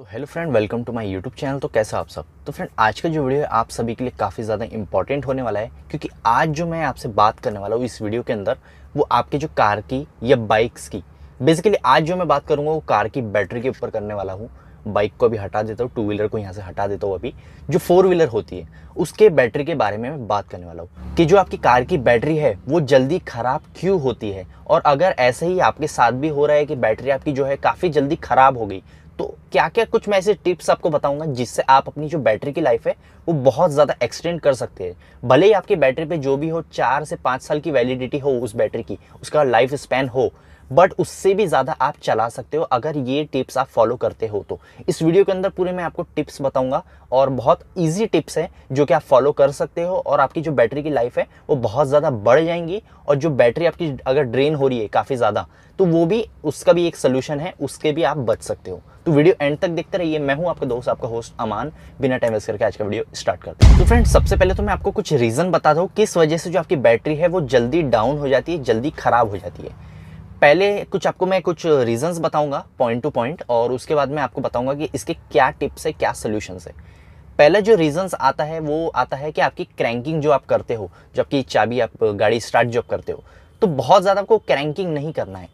so hello friend welcome to my YouTube channel तो कैसा आप सब तो फ्रेंड आज का जो वीडियो है आप सभी के लिए काफ़ी ज़्यादा इंपॉर्टेंट होने वाला है क्योंकि आज जो मैं आपसे बात करने वाला हूँ इस वीडियो के अंदर वो आपके जो कार की या बाइक्स की बेसिकली आज जो मैं बात करूँगा वो कार की बैटरी के ऊपर करने वाला हूँ बाइक को अभी हटा देता हूँ टू व्हीलर को यहाँ से हटा देता हूँ अभी जो फोर व्हीलर होती है उसके बैटरी के बारे में मैं बात करने वाला हूँ कि जो आपकी कार की बैटरी है वो जल्दी ख़राब क्यों होती है और अगर ऐसे ही आपके साथ भी हो रहा है कि बैटरी आपकी जो है काफ़ी जल्दी ख़राब हो गई तो क्या क्या कुछ मैं ऐसे टिप्स आपको बताऊंगा जिससे आप अपनी जो बैटरी की लाइफ है वो बहुत ज़्यादा एक्सटेंड कर सकते हैं भले ही आपकी बैटरी पे जो भी हो चार से पाँच साल की वैलिडिटी हो उस बैटरी की उसका लाइफ स्पैन हो बट उससे भी ज़्यादा आप चला सकते हो अगर ये टिप्स आप फॉलो करते हो तो इस वीडियो के अंदर पूरे मैं आपको टिप्स बताऊंगा और बहुत ईजी टिप्स हैं जो कि आप फॉलो कर सकते हो और आपकी जो बैटरी की लाइफ है वो बहुत ज़्यादा बढ़ जाएंगी और जो बैटरी आपकी अगर ड्रेन हो रही है काफ़ी ज़्यादा तो वो भी उसका भी एक सोल्यूशन है उसके भी आप बच सकते हो तो वीडियो एंड तक देखते रहिए मैं हूं आपका दोस्त आपका होस्ट अमान बिना टाइम वेस्ट करके आज का वीडियो स्टार्ट करते हैं तो फ्रेंड सबसे पहले तो मैं आपको कुछ रीज़न बता हूँ किस वजह से जो आपकी बैटरी है वो जल्दी डाउन हो जाती है जल्दी ख़राब हो जाती है पहले कुछ आपको मैं कुछ रीजंस बताऊंगा पॉइंट टू पॉइंट और उसके बाद मैं आपको बताऊंगा कि इसके क्या टिप्स है क्या सोल्यूशंस है पहला जो रीजंस आता है वो आता है कि आपकी क्रैंकिंग जो आप करते हो जबकि चाबी आप गाड़ी स्टार्ट जब करते हो तो बहुत ज़्यादा आपको क्रैंकिंग नहीं करना है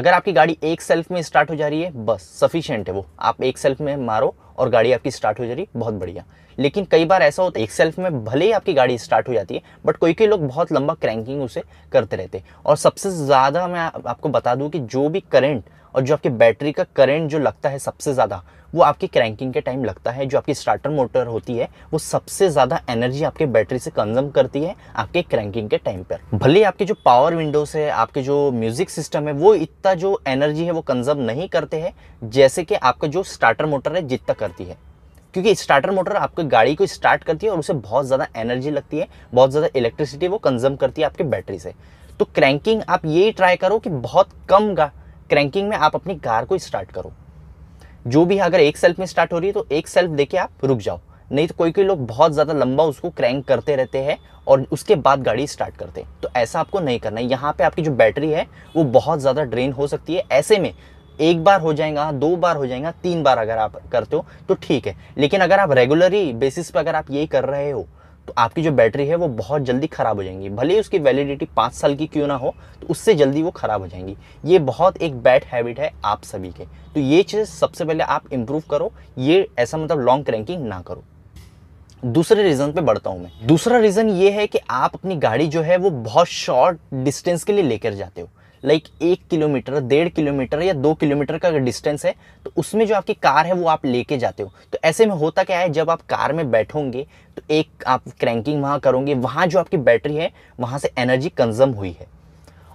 अगर आपकी गाड़ी एक सेल्फ में स्टार्ट हो जा रही है बस सफिशियंट है वो आप एक सेल्फ में मारो और गाड़ी आपकी स्टार्ट हो जा रही बहुत बढ़िया लेकिन कई बार ऐसा होता है एक सेल्फ में भले ही आपकी गाड़ी स्टार्ट हो जाती है बट कोई कोई लोग बहुत लंबा क्रैंकिंग उसे करते रहते हैं और सबसे ज़्यादा मैं आपको बता दूँ कि जो भी करेंट और जो आपकी बैटरी का करेंट जो लगता है सबसे ज़्यादा वो आपके क्रैंकिंग के टाइम लगता है जो आपकी स्टार्टर मोटर होती है वो सबसे ज़्यादा एनर्जी आपके बैटरी से कंजम करती है आपके क्रैंकिंग के टाइम पर भले आपके जो पावर विंडोज है आपके जो म्यूज़िक सिस्टम है वो इतना जो एनर्जी है वो कंजम नहीं करते हैं जैसे कि आपका जो स्टार्टर मोटर है जितना करती है क्योंकि स्टार्टर मोटर आपकी गाड़ी को स्टार्ट करती है और उसे बहुत ज़्यादा एनर्जी लगती है बहुत ज़्यादा इलेक्ट्रिसिटी वो कंजम करती है आपके बैटरी से तो क्रैंकिंग आप यही ट्राई करो कि बहुत कम क्रैंकिंग में आप अपनी कार को स्टार्ट करो जो भी अगर एक सेल्फ में स्टार्ट हो रही है तो एक सेल्फ देके आप रुक जाओ नहीं तो कोई कोई लोग बहुत ज़्यादा लंबा उसको क्रैंक करते रहते हैं और उसके बाद गाड़ी स्टार्ट करते हैं तो ऐसा आपको नहीं करना है यहाँ पे आपकी जो बैटरी है वो बहुत ज़्यादा ड्रेन हो सकती है ऐसे में एक बार हो जाएगा दो बार हो जाएगा तीन बार अगर आप करते हो तो ठीक है लेकिन अगर आप रेगुलरी बेसिस पर अगर आप ये कर रहे हो तो आपकी जो बैटरी है वो बहुत जल्दी ख़राब हो जाएंगी भले ही उसकी वैलिडिटी पाँच साल की क्यों ना हो तो उससे जल्दी वो ख़राब हो जाएंगी ये बहुत एक बैड हैबिट है आप सभी के तो ये चीज़ सबसे पहले आप इम्प्रूव करो ये ऐसा मतलब लॉन्ग क्रैंकिंग ना करो दूसरे रीज़न पे बढ़ता हूँ मैं दूसरा रीज़न ये है कि आप अपनी गाड़ी जो है वो बहुत शॉर्ट डिस्टेंस के लिए लेकर जाते हो लाइक एक किलोमीटर डेढ़ किलोमीटर या दो किलोमीटर का अगर डिस्टेंस है तो उसमें जो आपकी कार है वो आप लेके जाते हो तो ऐसे में होता क्या है जब आप कार में बैठोगे तो एक आप क्रैंकिंग वहाँ करोगे वहाँ जो आपकी बैटरी है वहाँ से एनर्जी कंजम हुई है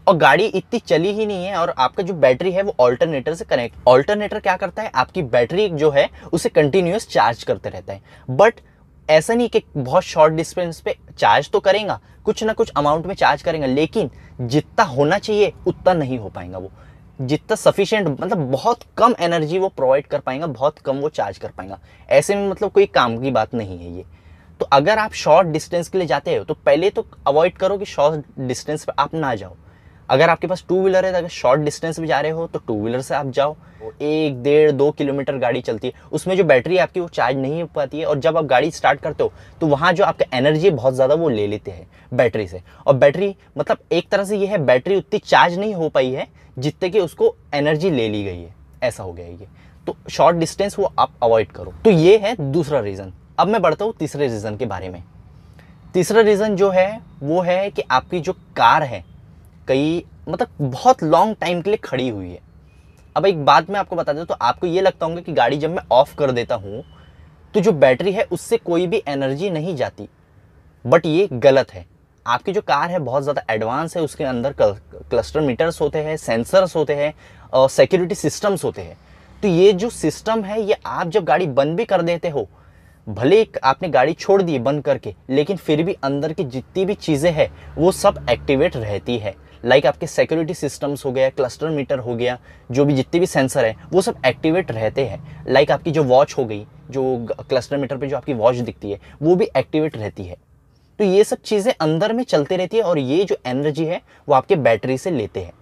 और गाड़ी इतनी चली ही नहीं है और आपका जो बैटरी है वो ऑल्टरनेटर से कनेक्ट ऑल्टरनेटर क्या करता है आपकी बैटरी जो है उसे कंटिन्यूस चार्ज करते रहता है बट ऐसा नहीं कि बहुत शॉर्ट डिस्टेंस पे चार्ज तो करेगा कुछ ना कुछ अमाउंट में चार्ज करेगा लेकिन जितना होना चाहिए उतना नहीं हो पाएगा वो जितना सफिशेंट मतलब बहुत कम एनर्जी वो प्रोवाइड कर पाएगा बहुत कम वो चार्ज कर पाएगा ऐसे में मतलब कोई काम की बात नहीं है ये तो अगर आप शॉर्ट डिस्टेंस के लिए जाते हो तो पहले तो अवॉइड करो कि शॉर्ट डिस्टेंस पर आप ना जाओ अगर आपके पास टू व्हीलर है तो अगर शॉर्ट डिस्टेंस भी जा रहे हो तो टू व्हीलर से आप जाओ एक डेढ़ दो किलोमीटर गाड़ी चलती है उसमें जो बैटरी आपकी वो चार्ज नहीं हो पाती है और जब आप गाड़ी स्टार्ट करते हो तो वहाँ जो आपका एनर्जी बहुत ज़्यादा वो ले लेते हैं बैटरी से और बैटरी मतलब एक तरह से ये है बैटरी उतनी चार्ज नहीं हो पाई है जितने कि उसको एनर्जी ले ली गई है ऐसा हो गया ये तो शॉर्ट डिस्टेंस वो आप अवॉइड करो तो ये है दूसरा रीज़न अब मैं बढ़ता हूँ तीसरे रीज़न के बारे में तीसरा रीज़न जो है वो है कि आपकी जो कार है कई मतलब बहुत लॉन्ग टाइम के लिए खड़ी हुई है अब एक बात मैं आपको बता दूँ तो आपको ये लगता होगा कि गाड़ी जब मैं ऑफ़ कर देता हूँ तो जो बैटरी है उससे कोई भी एनर्जी नहीं जाती बट ये गलत है आपकी जो कार है बहुत ज़्यादा एडवांस है उसके अंदर कल क्लस्टर मीटर्स होते हैं सेंसर्स होते हैं और सिक्योरिटी सिस्टम्स होते हैं तो ये जो सिस्टम है ये आप जब गाड़ी बंद भी कर देते हो भले आपने गाड़ी छोड़ दी बंद करके लेकिन फिर भी अंदर की जितनी भी चीज़ें हैं वो सब एक्टिवेट रहती है लाइक like आपके सिक्योरिटी सिस्टम्स हो गया क्लस्टर मीटर हो गया जो भी जितने भी सेंसर हैं वो सब एक्टिवेट रहते हैं लाइक like आपकी जो वॉच हो गई जो क्लस्टर मीटर पे जो आपकी वॉच दिखती है वो भी एक्टिवेट रहती है तो ये सब चीज़ें अंदर में चलते रहती है और ये जो एनर्जी है वो आपके बैटरी से लेते हैं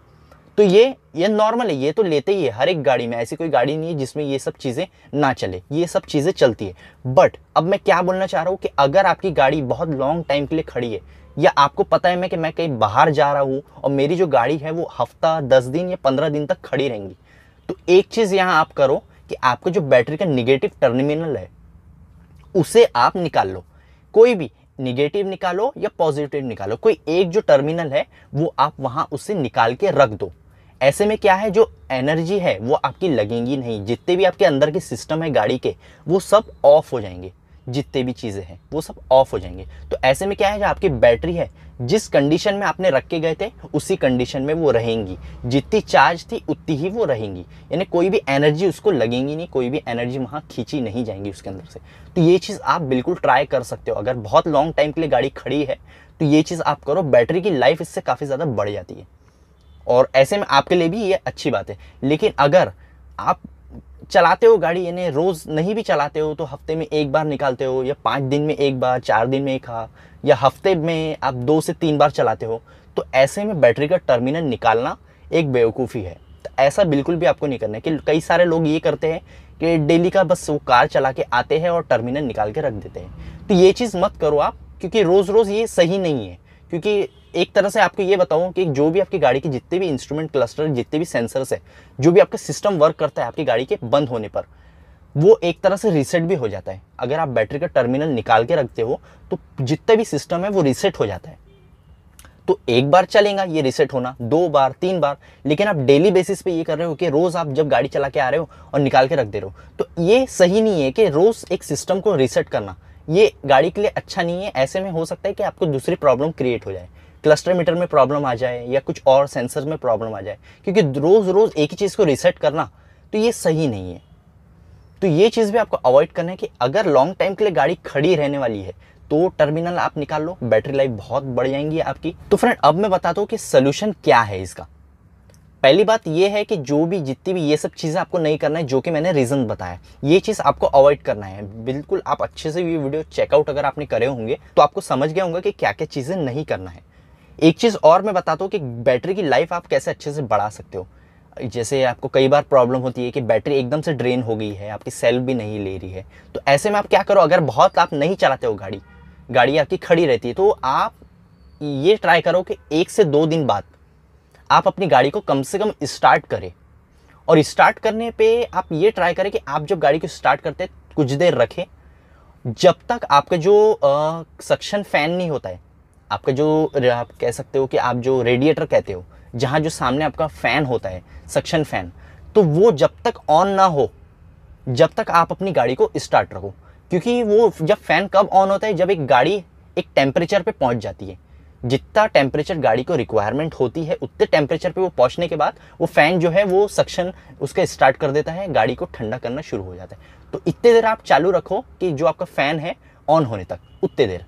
तो ये ये नॉर्मल है ये तो लेते ही है हर एक गाड़ी में ऐसी कोई गाड़ी नहीं है जिसमें ये सब चीज़ें ना चले ये सब चीज़ें चलती है बट अब मैं क्या बोलना चाह रहा हूँ कि अगर आपकी गाड़ी बहुत लॉन्ग टाइम के लिए खड़ी है या आपको पता है मैं कि मैं कहीं बाहर जा रहा हूँ और मेरी जो गाड़ी है वो हफ्ता दस दिन या पंद्रह दिन तक खड़ी रहेंगी तो एक चीज़ यहाँ आप करो कि आपके जो बैटरी का निगेटिव टर्मिनल है उसे आप निकाल लो कोई भी निगेटिव निकालो या पॉजिटिव निकालो कोई एक जो टर्मिनल है वो आप वहाँ उससे निकाल के रख दो ऐसे में क्या है जो एनर्जी है वो आपकी लगेंगी नहीं जितने भी आपके अंदर के सिस्टम है गाड़ी के वो सब ऑफ हो जाएंगे जितने भी चीज़ें हैं वो सब ऑफ हो जाएंगे तो ऐसे में क्या है जो आपकी बैटरी है जिस कंडीशन में आपने रख के गए थे उसी कंडीशन में वो रहेंगी जितनी चार्ज थी उतनी ही वो रहेंगी यानी कोई भी एनर्जी उसको लगेंगी नहीं कोई भी एनर्जी वहाँ खींची नहीं जाएंगी उसके अंदर से तो ये चीज़ आप बिल्कुल ट्राई कर सकते हो अगर बहुत लॉन्ग टाइम के लिए गाड़ी खड़ी है तो ये चीज़ आप करो बैटरी की लाइफ इससे काफ़ी ज़्यादा बढ़ जाती है और ऐसे में आपके लिए भी ये अच्छी बात है लेकिन अगर आप चलाते हो गाड़ी यानी रोज़ नहीं भी चलाते हो तो हफ्ते में एक बार निकालते हो या पाँच दिन में एक बार चार दिन में एक हाँ या हफ्ते में आप दो से तीन बार चलाते हो तो ऐसे में बैटरी का टर्मिनल निकालना एक बेवकूफ़ी है तो ऐसा बिल्कुल भी आपको नहीं करना है कि कई सारे लोग ये करते हैं कि डेली का बस वो कार चला के आते हैं और टर्मिनल निकाल के रख देते हैं तो ये चीज़ मत करो आप क्योंकि रोज़ रोज़ ये सही नहीं है क्योंकि एक तरह से आपको ये बताऊं कि जो भी आपकी गाड़ी के जितने भी इंस्ट्रूमेंट क्लस्टर जितने भी सेंसर्स है जो भी आपका सिस्टम वर्क करता है आपकी गाड़ी के बंद होने पर वो एक तरह से रीसेट भी हो जाता है अगर आप बैटरी का टर्मिनल निकाल के रखते हो तो जितने भी सिस्टम है वो रीसेट हो जाता है तो एक बार चलेगा ये रिसेट होना दो बार तीन बार लेकिन आप डेली बेसिस पे ये कर रहे हो कि रोज़ आप जब गाड़ी चला के आ रहे हो और निकाल के रख दे रहे हो तो ये सही नहीं है कि रोज़ एक सिस्टम को रिसेट करना ये गाड़ी के लिए अच्छा नहीं है ऐसे में हो सकता है कि आपको दूसरी प्रॉब्लम क्रिएट हो जाए क्लस्टर मीटर में प्रॉब्लम आ जाए या कुछ और सेंसर में प्रॉब्लम आ जाए क्योंकि रोज़ रोज़ एक ही चीज़ को रिसेट करना तो ये सही नहीं है तो ये चीज़ भी आपको अवॉइड करना है कि अगर लॉन्ग टाइम के लिए गाड़ी खड़ी रहने वाली है तो टर्मिनल आप निकाल लो बैटरी लाइफ बहुत बढ़ जाएंगी आपकी तो फ्रेंड अब मैं बताता हूँ कि सोल्यूशन क्या है इसका पहली बात ये है कि जो भी जितनी भी ये सब चीज़ें आपको नहीं करना है जो कि मैंने रीज़न बताया ये चीज़ आपको अवॉइड करना है बिल्कुल आप अच्छे से ये वीडियो चेकआउट अगर आपने करे होंगे तो आपको समझ गया होगा कि क्या क्या चीज़ें नहीं करना है एक चीज़ और मैं बताता हूँ कि बैटरी की लाइफ आप कैसे अच्छे से बढ़ा सकते हो जैसे आपको कई बार प्रॉब्लम होती है कि बैटरी एकदम से ड्रेन हो गई है आपकी सेल भी नहीं ले रही है तो ऐसे में आप क्या करो अगर बहुत आप नहीं चलाते हो गाड़ी गाड़ी आपकी खड़ी रहती है तो आप ये ट्राई करो कि एक से दो दिन बाद आप अपनी गाड़ी को कम से कम स्टार्ट करें और स्टार्ट करने पे आप ये ट्राई करें कि आप जब गाड़ी को स्टार्ट करते हैं कुछ देर रखें जब तक आपका जो सक्शन फ़ैन नहीं होता है आपका जो आप कह सकते हो कि आप जो रेडिएटर कहते हो जहाँ जो सामने आपका फ़ैन होता है सक्शन फ़ैन तो वो जब तक ऑन ना हो जब तक आप अपनी गाड़ी को स्टार्ट रखो क्योंकि वो जब फ़ैन कब ऑन होता है जब एक गाड़ी एक टेम्परेचर पे पहुंच जाती है जितना टेम्परेचर गाड़ी को रिक्वायरमेंट होती है उतने टेम्परेचर पे वो पहुंचने के बाद वो फैन जो है वो सक्शन उसका स्टार्ट कर देता है गाड़ी को ठंडा करना शुरू हो जाता है तो इतने देर आप चालू रखो कि जो आपका फ़ैन है ऑन होने तक उतने देर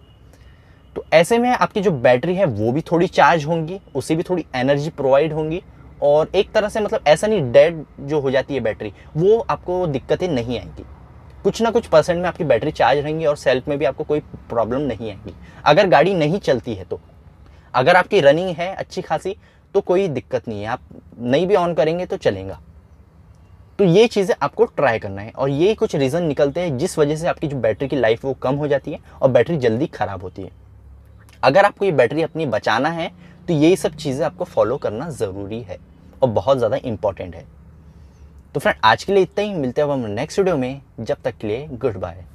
तो ऐसे में आपकी जो बैटरी है वो भी थोड़ी चार्ज होंगी उसे भी थोड़ी एनर्जी प्रोवाइड होंगी और एक तरह से मतलब ऐसा नहीं डेड जो हो जाती है बैटरी वो आपको दिक्कतें नहीं आएंगी कुछ ना कुछ परसेंट में आपकी बैटरी चार्ज रहेंगी और सेल्फ में भी आपको कोई प्रॉब्लम नहीं आएगी अगर गाड़ी नहीं चलती है तो अगर आपकी रनिंग है अच्छी खासी तो कोई दिक्कत नहीं है आप नहीं भी ऑन करेंगे तो चलेगा तो ये चीज़ें आपको ट्राई करना है और ये कुछ रीज़न निकलते हैं जिस वजह से आपकी जो बैटरी की लाइफ वो कम हो जाती है और बैटरी जल्दी ख़राब होती है अगर आपको ये बैटरी अपनी बचाना है तो यही सब चीज़ें आपको फॉलो करना ज़रूरी है और बहुत ज़्यादा इंपॉर्टेंट है तो फ्रेंड आज के लिए इतना ही मिलते हैं अब हम नेक्स्ट वीडियो में जब तक के लिए गुड बाय